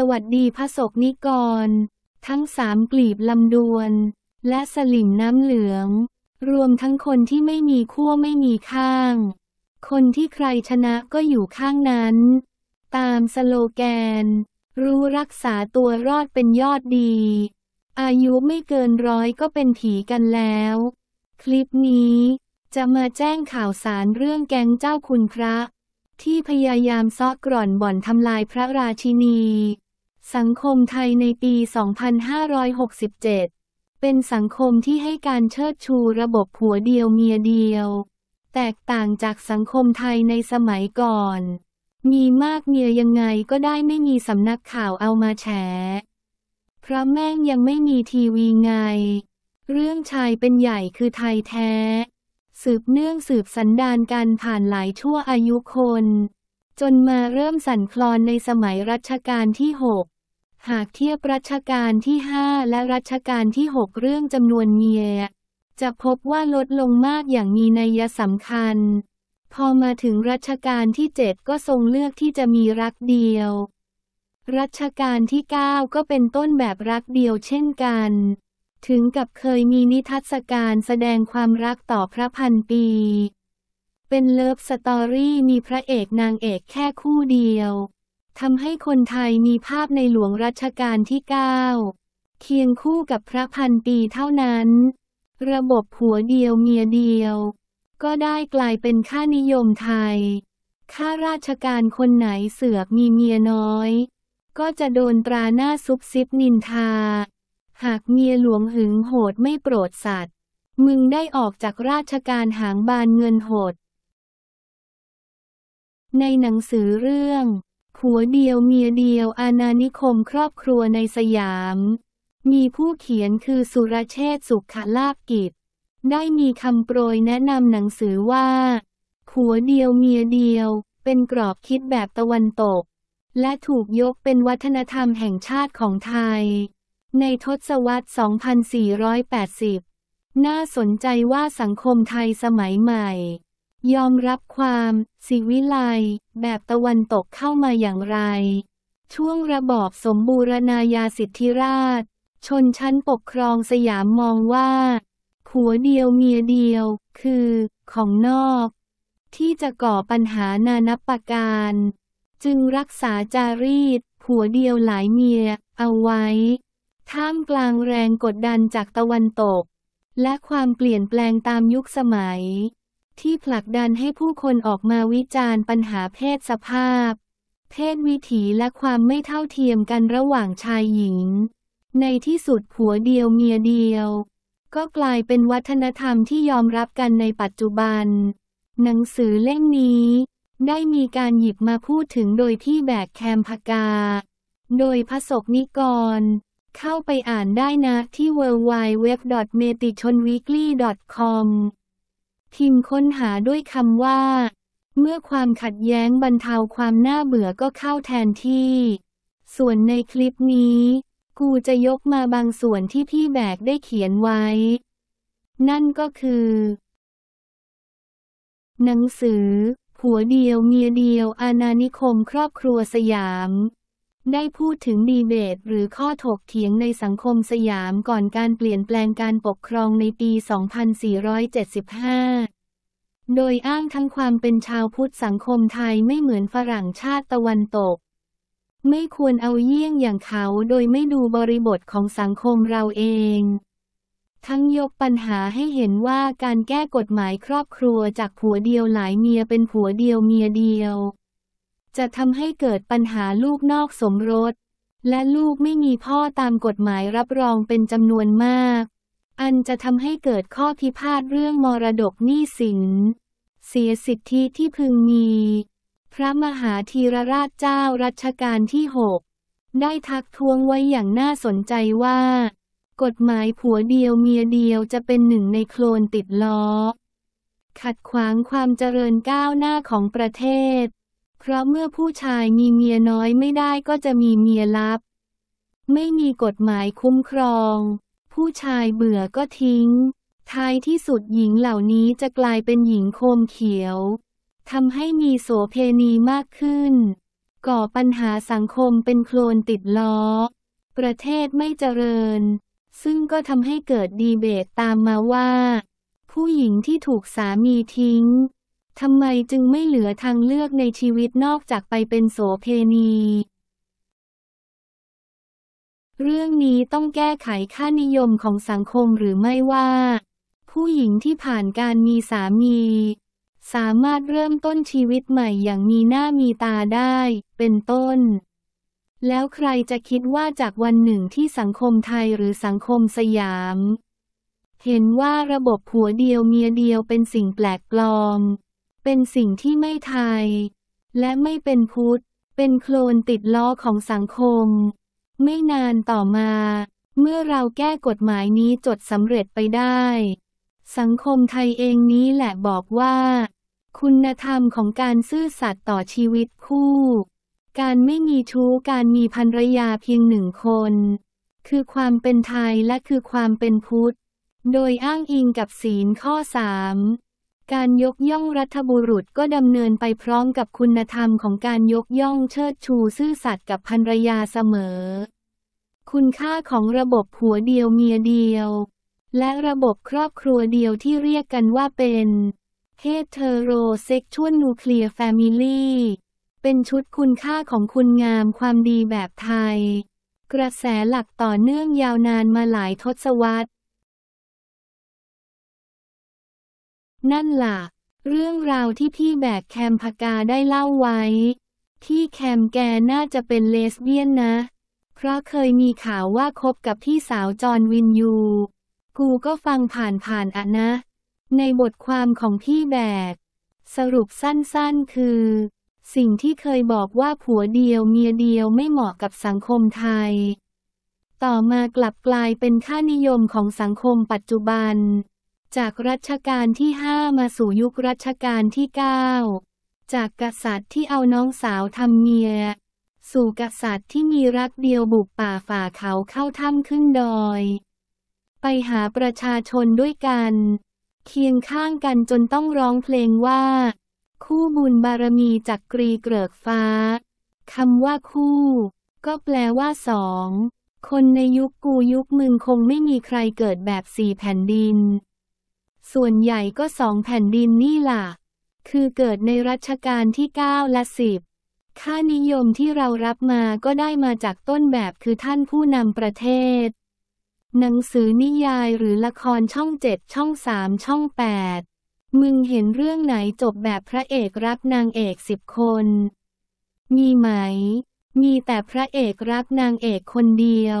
สวัสดีพระศกนิกร ทั้งสามกลีบลำดวน และสลิมน้ำเหลือง รวมทั้งคนที่ไม่มีขั้วไม่มีข้าง คนที่ใครชนะก็อยู่ข้างนั้น ตามสโลแกน รู้รักษาตัวรอดเป็นยอดดี อายุไม่เกินร้อยก็เป็นผีกันแล้ว คลิปนี้ จะมาแจ้งข่าวสารเรื่องแก๊งเจ้าคุณพระ ที่พยายามซออกร่อนบ่อนทำลายพระราชินีสังคมไทยในปี 2567 เป็นสังคมที่ให้การเชิดชูระบบผัวเดียวเมียเดียว แตกต่างจากสังคมไทยในสมัยก่อน มีมากเมียยังไงก็ได้ไม่มีสำนักข่าวเอามาแฉเพราะแม่งยังไม่มีทีวีไง เรื่องชายเป็นใหญ่คือไทยแท้ สืบเนื่องสืบสันดานการผ่านหลายชั่วอายุคน จนมาเริ่มสั่นคลอนในสมัยรัชกาลที่หกหากเทียบรัชกาลที่ 5 และรัชกาลที่6เรื่องจำนวนเมีย จะพบว่าลดลงมากอย่างมีนัยสำคัญ พอมาถึงรัชกาลที่ 7 ก็ทรงเลือกที่จะมีรักเดียว รัชกาลที่ 9 ก็เป็นต้นแบบรักเดียวเช่นกัน ถึงกับเคยมีนิทัศการแสดงความรักต่อพระพันปี เป็นเลิฟสตอรี่มีพระเอกนางเอกแค่คู่เดียวทำให้คนไทยมีภาพในหลวงรัชกาลที่ 9 เคียงคู่กับพระพันปีเท่านั้น ระบบผัวเดียวเมียเดียว ก็ได้กลายเป็นค่านิยมไทยข้าราชการคนไหนเสือกมีเมียน้อย ก็จะโดนตราหน้าซุบซิบนินทา หากเมียหลวงหึงโหดไม่โปรดสัตว์ มึงได้ออกจากราชการหางบานเงินโหด ในหนังสือเรื่องผัวเดียวเมียเดียวอาณานิคมครอบครัวในสยาม มีผู้เขียนคือสุรเชษสุขลาภกิจ ได้มีคำโปรยแนะนำหนังสือว่าผัวเดียวเมียเดียว เป็นกรอบคิดแบบตะวันตก และถูกยกเป็นวัฒนธรรมแห่งชาติของไทย ในทศวรรษ 2480 น่าสนใจว่าสังคมไทยสมัยใหม่ยอมรับความ สิวิไลแบบตะวันตกเข้ามาอย่างไร ช่วงระบอบสมบูรณาญาสิทธิราชชนชั้นปกครองสยามมองว่าผัวเดียวเมียเดียว คือ ของนอก ที่จะก่อปัญหานานับประการ จึงรักษาจารีตผัวเดียวหลายเมีย เอาไว้ ท่ามกลางแรงกดดันจากตะวันตก และความเปลี่ยนแปลงตามยุคสมัยที่ผลักดันให้ผู้คนออกมาวิจารณ์ปัญหาเพศสภาพ เพศวิถีและความไม่เท่าเทียมกันระหว่างชายหญิง ในที่สุดผัวเดียวเมียเดียว ก็กลายเป็นวัฒนธรรมที่ยอมรับกันในปัจจุบัน หนังสือเล่มนี้ ได้มีการหยิบมาพูดถึงโดยที่แบกแคมพากา โดยพระศกนิกร เข้าไปอ่านได้นะที่ www.metichonweekly.com พิมพ์ค้นหาด้วยคำว่า เมื่อความขัดแย้งบรรเทาความน่าเบื่อก็เข้าแทนที่ ส่วนในคลิปนี้ กูจะยกมาบางส่วนที่พี่แบกได้เขียนไว้ นั่นก็คือ หนังสือ หัวเดียวเมียเดียวอาณานิคมครอบครัวสยามได้พูดถึงดีเบตหรือข้อถกเถียงในสังคมสยามก่อนการเปลี่ยนแปลงการปกครองในปี 2475 โดยอ้างทั้งความเป็นชาวพุทธสังคมไทยไม่เหมือนฝรั่งชาติตะวันตก ไม่ควรเอาเยี่ยงอย่างเขาโดยไม่ดูบริบทของสังคมเราเอง ทั้งยกปัญหาให้เห็นว่าการแก้กฎหมายครอบครัวจากผัวเดียวหลายเมียเป็นผัวเดียวเมียเดียวจะทำให้เกิดปัญหาลูกนอกสมรส และลูกไม่มีพ่อตามกฎหมายรับรองเป็นจำนวนมาก อันจะทำให้เกิดข้อพิพาทเรื่องมรดกหนี้สิน เสียสิทธิที่พึงมี พระมหาธีรราชเจ้ารัชกาลที่หกได้ทักท้วงไว้อย่างน่าสนใจว่า กฎหมายผัวเดียวเมียเดียวจะเป็นหนึ่งในโคลนติดล้อ ขัดขวางความเจริญก้าวหน้าของประเทศเพราะเมื่อผู้ชายมีเมียน้อยไม่ได้ก็จะมีเมียลับ ไม่มีกฎหมายคุ้มครอง ผู้ชายเบื่อก็ทิ้ง ท้ายที่สุดหญิงเหล่านี้จะกลายเป็นหญิงโคมเขียวทำให้มีโสเพณีมากขึ้น ก่อปัญหาสังคมเป็นโคลนติดล้อ ประเทศไม่เจริญ ซึ่งก็ทำให้เกิดดีเบตตามมาว่า ผู้หญิงที่ถูกสามีทิ้งทำไมจึงไม่เหลือทางเลือกในชีวิตนอกจากไปเป็นโสเพณี เรื่องนี้ต้องแก้ไขค่านิยมของสังคมหรือไม่ว่า ผู้หญิงที่ผ่านการมีสามี สามารถเริ่มต้นชีวิตใหม่อย่างมีหน้ามีตาได้ เป็นต้น แล้วใครจะคิดว่าจากวันหนึ่งที่สังคมไทยหรือสังคมสยาม เห็นว่าระบบผัวเดียวเมียเดียวเป็นสิ่งแปลกปลอมเป็นสิ่งที่ไม่ไทย และไม่เป็นพุทธ เป็นโคลนติดล้อของสังคม ไม่นานต่อมา เมื่อเราแก้กฎหมายนี้จดสำเร็จไปได้ สังคมไทยเองนี้แหละบอกว่า คุณธรรมของการซื่อสัตย์ต่อชีวิตคู่ การไม่มีชู้การมีภรรยาเพียงหนึ่งคน คือความเป็นไทยและคือความเป็นพุทธ โดยอ้างอิงกับศีลข้อสามการยกย่องรัฐบุรุษก็ดำเนินไปพร้อมกับคุณธรรมของการยกย่องเชิดชูซื่อสัตย์กับภรรยาเสมอ คุณค่าของระบบผัวเดียวเมียเดียว และระบบครอบครัวเดียวที่เรียกกันว่าเป็นเฮเทโรเซ็กชวลนูเคลียร์แฟมิลี่เป็นชุดคุณค่าของคุณงามความดีแบบไทย กระแสหลักต่อเนื่องยาวนานมาหลายทศวรรษนั่นละ่ะ เรื่องราวที่พี่แบกแคมพากาได้เล่าไว้ ที่แคมแกน่าจะเป็นเลสเบี้ยนนะ เพราะเคยมีข่าวว่าคบกับพี่สาวจอ์นวินยูกูก็ฟังผ่านๆอ่ะนะ ในบทความของพี่แบกสรุปสั้นๆคือ สิ่งที่เคยบอกว่าผัวเดียวเมียเดียวไม่เหมาะกับสังคมไทย ต่อมากลับกลายเป็นค่านิยมของสังคมปัจจุบันจากรัชกาลที่ 5 มาสู่ยุครัชกาลที่ 9 จากกษัตริย์ที่เอาน้องสาวทำเมีย สู่กษัตริย์ที่มีรักเดียวบุกป่าฝ่าเขาเข้าถ้ำขึ้นดอย ไปหาประชาชนด้วยกัน เคียงข้างกันจนต้องร้องเพลงว่า คู่บุญบารมีจักกรีเกลกฟ้าคำว่าคู่ ก็แปลว่าสอง คนในยุคกูยุคมึงคงไม่มีใครเกิดแบบสี่แผ่นดินส่วนใหญ่ก็สองแผ่นดินนี่ล่ะ คือเกิดในรัชกาลที่ 9 และ 10 ค่านิยมที่เรารับมาก็ได้มาจากต้นแบบคือท่านผู้นำประเทศ หนังสือนิยายหรือละครช่องเจ็ดช่องสามช่องแปดมึงเห็นเรื่องไหนจบแบบพระเอกรักนางเอกสิบคน มีไหม มีแต่พระเอกรักนางเอกคนเดียว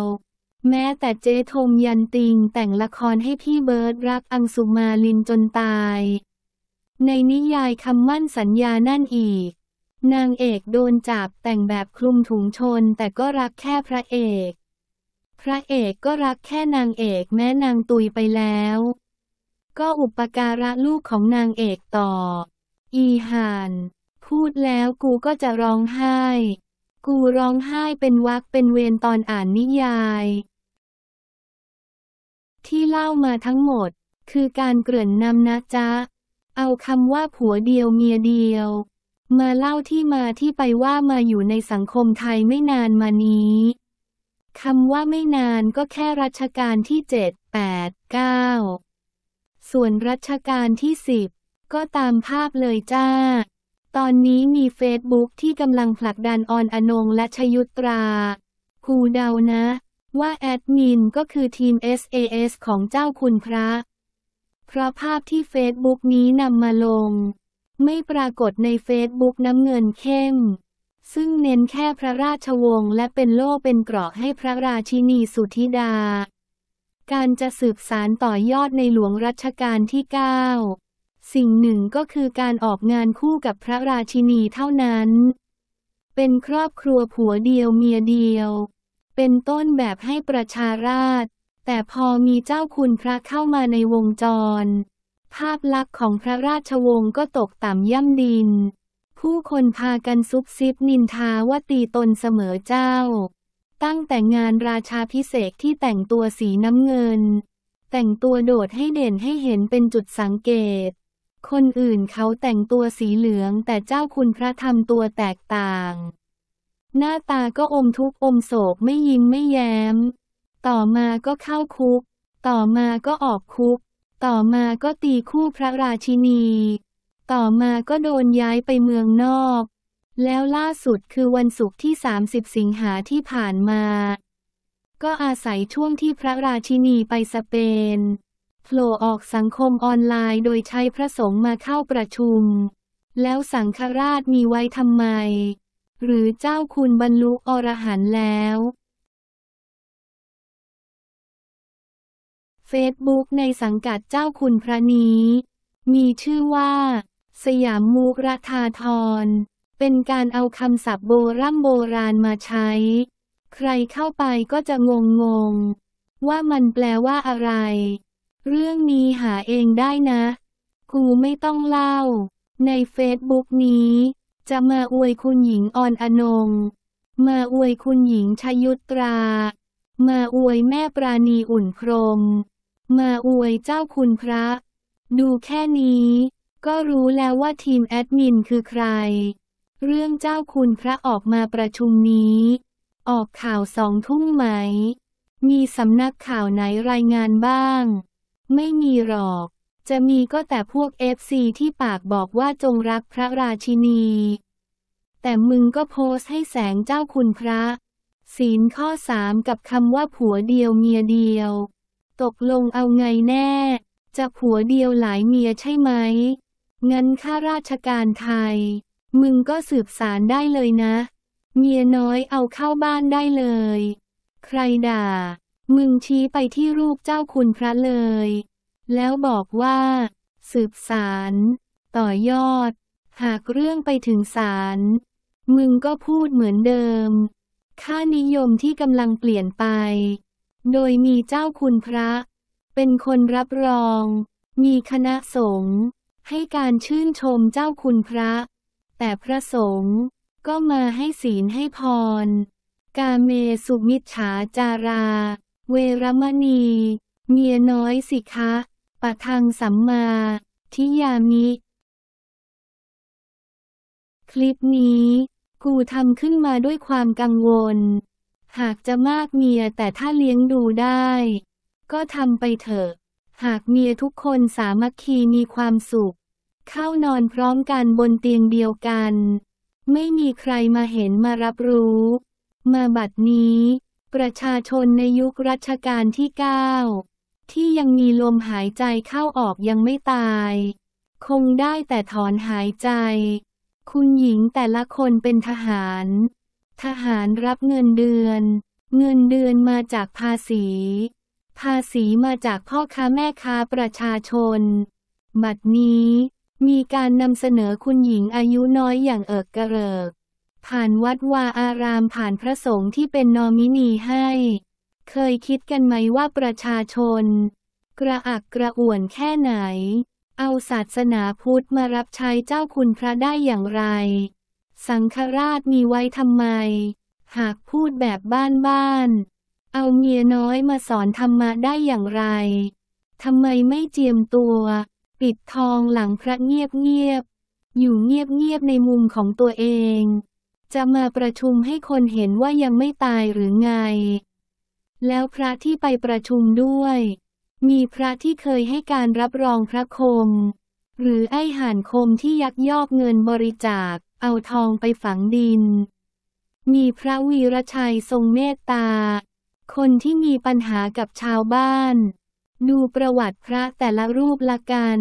แม้แต่เจ๊ธมยันติงแต่งละครให้พี่เบิร์ดรักอังสุมาลินจนตาย ในนิยายคำมั่นสัญญานั่นอีก นางเอกโดนจับแต่งแบบคลุมถุงชนแต่ก็รักแค่พระเอก พระเอกก็รักแค่นางเอกแม้นางตุยไปแล้วก็อุปการะลูกของนางเอกต่อ อีหาน พูดแล้วกูก็จะร้องไห้ กูร้องไห้เป็นวักเป็นเวรตอนอ่านนิยายที่เล่ามาทั้งหมด คือการเกลื่อนนำนะจ๊ะ เอาคำว่าผัวเดียวเมียเดียว มาเล่าที่มาที่ไปว่ามาอยู่ในสังคมไทยไม่นานมานี้ คำว่าไม่นานก็แค่รัชกาลที่เจ็ดแปดเก้า ส่วนรัชกาลที่สิบก็ตามภาพเลยจ้า ตอนนี้มีเฟซบุ๊กที่กำลังผลักดันออนอนงและชยุตราคูเดานะว่าแอดมินก็คือทีม SAS ของเจ้าคุณพระ เพราะภาพที่เฟซบุ๊กนี้นำมาลง ไม่ปรากฏในเฟซบุ๊กน้ำเงินเข้ม ซึ่งเน้นแค่พระราชวงศ์และเป็นโล่เป็นเกราะให้พระราชินีสุธิดา การจะสืบสารต่อยอดในหลวงรัชกาลที่ 9 สิ่งหนึ่งก็คือการออกงานคู่กับพระราชินีเท่านั้น เป็นครอบครัวผัวเดียวเมียเดียวเป็นต้นแบบให้ประชาราษฎรแต่พอมีเจ้าคุณพระเข้ามาในวงจร ภาพลักษณ์ของพระราชวงศ์ก็ตกต่ำย่ำดิน ผู้คนพากันซุบซิบนินทาว่าตีตนเสมอเจ้า ตั้งแต่งานราชาพิเศษที่แต่งตัวสีน้ำเงิน แต่งตัวโดดให้เด่นให้เห็นเป็นจุดสังเกต คนอื่นเขาแต่งตัวสีเหลืองแต่เจ้าคุณพระทำตัวแตกต่างหน้าตาก็อมทุกข์อมโศกไม่ยิ้มไม่แย้ม ต่อมาก็เข้าคุก ต่อมาก็ออกคุก ต่อมาก็ตีคู่พระราชินี ต่อมาก็โดนย้ายไปเมืองนอก แล้วล่าสุดคือวันศุกร์ที่ 30 สิงหาที่ผ่านมา ก็อาศัยช่วงที่พระราชินีไปสเปนโผล่ออกสังคมออนไลน์โดยใช้พระสงฆ์มาเข้าประชุม แล้วสังฆราชมีไว้ทำไมหรือเจ้าคุณบรรลุอรหันต์แล้ว เฟซบุ๊กในสังกัดเจ้าคุณพระนี้ มีชื่อว่า สยามมูกรธาทรเป็นการเอาคำศัพท์โบรโบราณมาใช้ ใครเข้าไปก็จะงงงว่ามันแปลว่าอะไร เรื่องนี้หาเองได้นะกูไม่ต้องเล่า ในเฟซบุ๊กนี้จะมาอวยคุณหญิงออนอนงมาอวยคุณหญิงชยุตรา มาอวยแม่ปราณีอุ่นครม มาอวยเจ้าคุณพระ ดูแค่นี้ ก็รู้แล้วว่าทีมแอดมินคือใคร เรื่องเจ้าคุณพระออกมาประชุมนี้ ออกข่าวสองทุ่มไหม มีสำนักข่าวไหนรายงานบ้าง ไม่มีหรอกจะมีก็แต่พวกเอฟซีที่ปากบอกว่าจงรักพระราชินี แต่มึงก็โพสให้แสงเจ้าคุณพระ ศีลข้อสามกับคำว่าผัวเดียวเมียเดียว ตกลงเอาไงแน่จะผัวเดียวหลายเมียใช่ไหมงั้นข้าราชการไทย มึงก็สืบสารได้เลยนะ เมียน้อยเอาเข้าบ้านได้เลย ใครด่า มึงชี้ไปที่รูปเจ้าคุณพระเลยแล้วบอกว่า สืบสาร ต่อยอด หากเรื่องไปถึงศาลมึงก็พูดเหมือนเดิมค่านิยมที่กำลังเปลี่ยนไป โดยมีเจ้าคุณพระ เป็นคนรับรอง มีคณะสงฆ์ให้การชื่นชมเจ้าคุณพระ แต่พระสงฆ์ก็มาให้ศีลให้พร กาเมสุมิชฉาจารา เวรมณี เมียน้อยสิคะทังสัมมา ทิยามิ คลิปนี้ กูทำขึ้นมาด้วยความกังวล หากจะมากเมียแต่ถ้าเลี้ยงดูได้ ก็ทำไปเถอะ หากเมียทุกคนสามัคคีมีความสุข เข้านอนพร้อมกันบนเตียงเดียวกัน ไม่มีใครมาเห็นมารับรู้ มาบัดนี้ ประชาชนในยุครัชกาลที่เก้าที่ยังมีลมหายใจเข้าออกยังไม่ตาย คงได้แต่ถอนหายใจ คุณหญิงแต่ละคนเป็นทหาร ทหารรับเงินเดือน เงินเดือนมาจากภาษี ภาษีมาจากพ่อค้าแม่ค้าประชาชนบัดนี้ มีการนำเสนอคุณหญิงอายุน้อยอย่างเอิกกระเริก ผ่านวัดวาอารามผ่านพระสงฆ์ที่เป็นนอมินีให้เคยคิดกันไหมว่าประชาชน กระอักกระอ่วนแค่ไหน เอาศาสนาพุทธมารับใช้เจ้าคุณพระได้อย่างไร สังฆราชมีไว้ทำไม หากพูดแบบบ้านๆ เอาเมียน้อยมาสอนธรรมะได้อย่างไร ทำไมไม่เจียมตัว ปิดทองหลังพระเงียบๆ อยู่เงียบๆ ในมุมของตัวเอง จะมาประชุมให้คนเห็นว่ายังไม่ตายหรือไงแล้วพระที่ไปประชุมด้วย มีพระที่เคยให้การรับรองพระคม หรือไอ้ห่านคมที่ยักยอกเงินบริจาคเอาทองไปฝังดิน มีพระวีรชัยทรงเมตตา คนที่มีปัญหากับชาวบ้าน ดูประวัติพระแต่ละรูปละกัน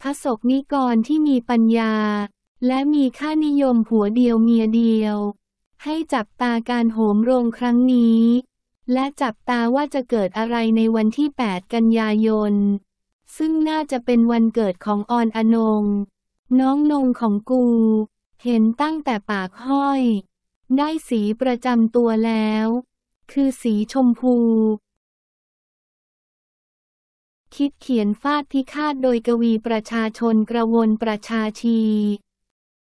พระศกนิกรที่มีปัญญา และมีค่านิยมผัวเดียวเมียเดียว ให้จับตาการโหมโรงครั้งนี้และจับตาว่าจะเกิดอะไรในวันที่ 8 กันยายน ซึ่งน่าจะเป็นวันเกิดของออนอนง น้องนงของกู เห็นตั้งแต่ปากห้อย ได้สีประจำตัวแล้ว คือสีชมพู คิดเขียนฟาดที่คาดโดยกวีประชาชนกระวนประชาชี